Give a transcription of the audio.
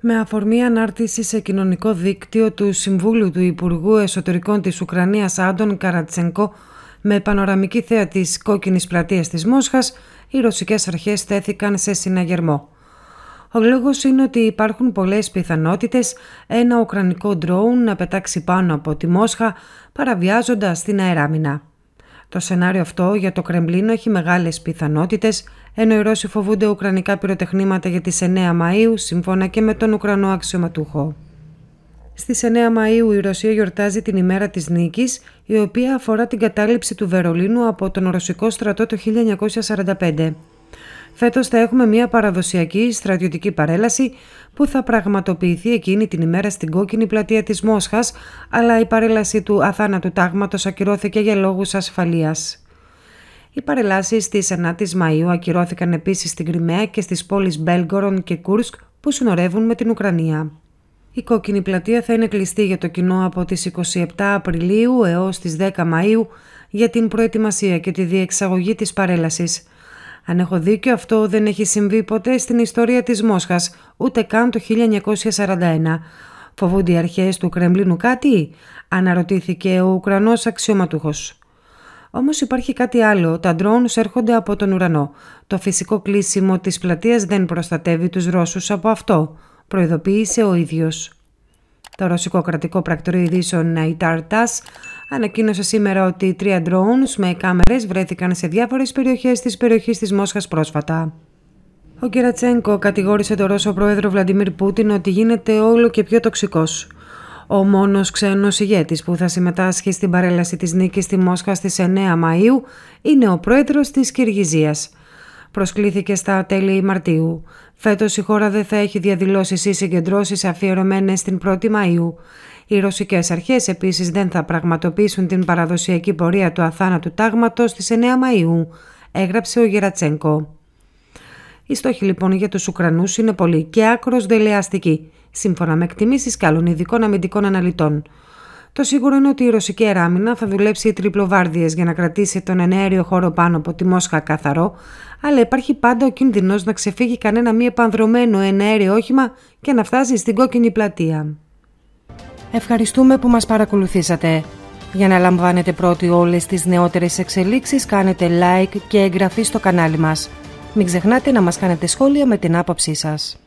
με αφορμή ανάρτηση σε κοινωνικό δίκτυο του Συμβούλου του Υπουργού Εσωτερικών της Ουκρανίας Άντων Καρατσενκό με πανοραμική θέα της κόκκινης πλατείας της Μόσχας, οι ρωσικές αρχές τέθηκαν σε συναγερμό. Ο λόγος είναι ότι υπάρχουν πολλές πιθανότητες ένα ουκρανικό ντρόουν να πετάξει πάνω από τη Μόσχα παραβιάζοντας την αεράμινα. Το σενάριο αυτό για το Κρεμλίνο έχει μεγάλες πιθανότητες, ενώ οι Ρώσοι φοβούνται ουκρανικά πυροτεχνήματα για τις 9 Μαου, σύμφωνα και με τον Ουκρανό αξιωματούχο. Στις 9 Μαου η Ρωσία γιορτάζει την ημέρα της νίκης, η οποία αφορά την κατάληψη του Βερολίνου από τον Ρωσικό στρατό το 1945. Φέτος θα έχουμε μια παραδοσιακή στρατιωτική παρέλαση που θα πραγματοποιηθεί εκείνη την ημέρα στην κόκκινη πλατεία της Μόσχας, αλλά η παρέλαση του αθάνατου τάγματος ακυρώθηκε για λόγους ασφαλείας. Οι παρελάσεις τη 9η Μαου ακυρώθηκαν επίσης στην Κρυμαία και στις πόλεις Μπέλγκορον και Κούρσκ που συνορεύουν με την Ουκρανία. Η κόκκινη πλατεία θα είναι κλειστή για το κοινό από τις 27 Απριλίου έως τις 10 Μαΐου για την προετοιμασία και τη διεξαγωγή της παρέλασης. Αν έχω δίκιο, αυτό δεν έχει συμβεί ποτέ στην ιστορία της Μόσχας, ούτε καν το 1941. Φοβούνται οι αρχές του Κρεμλίνου κάτι, αναρωτήθηκε ο Ουκρανός αξιωματούχος. Όμως υπάρχει κάτι άλλο. Τα ντρόνους έρχονται από τον ουρανό. Το φυσικό κλείσιμο της πλατείας δεν προστατεύει τους Ρώσους από αυτό, προειδοποίησε ο ίδιος. Το ρωσικό κρατικό πρακτορείο ειδήσεων ΝΑΙΤΑΡΤΑΣ ανακοίνωσε σήμερα ότι τρία ντρόουνς με κάμερες βρέθηκαν σε διάφορες περιοχές της περιοχής της Μόσχας πρόσφατα. Ο Κερατσένκο κατηγόρησε τον Ρώσο πρόεδρο Βλαντιμίρ Πούτιν ότι γίνεται όλο και πιο τοξικός. Ο μόνος ξένος ηγέτης που θα συμμετάσχει στην παρέλαση της νίκης στη Μόσχα στις 9 Μαΐου είναι ο πρόεδρος της Κυργυζίας προσκλήθηκε στα τέλη Μαρτίου. Φέτος η χώρα δεν θα έχει διαδηλώσεις ή συγκεντρώσεις αφιερωμένες την 1η Μαΐου. Οι ρωσικές αρχές επίσης δεν θα πραγματοποιήσουν την παραδοσιακή πορεία του αθάνατου τάγματος στις 9 Μαΐου, έγραψε ο Γερατσέγκο. «Η στόχη λοιπόν για τους Ουκρανούς είναι πολύ και άκρος δελεαστική, σύμφωνα με εκτιμήσεις καλών ειδικών αμυντικών αναλυτών. Το σίγουρο είναι ότι η ρωσική αεράμινα θα δουλέψει τριπλοβάρδιες για να κρατήσει τον ενέργειο χώρο πάνω από τη Μόσχα καθαρό, αλλά υπάρχει πάντα ο κίνδυνος να ξεφύγει κανένα μη επανδρομένο ενέργειο όχημα και να φτάσει στην κόκκινη πλατεία. Ευχαριστούμε που μας παρακολουθήσατε. Για να λαμβάνετε πρώτοι όλες τις νεότερες εξελίξεις κάνετε like και εγγραφή στο κανάλι μας. Μην ξεχνάτε να μας κάνετε σχόλια με την άποψή σας.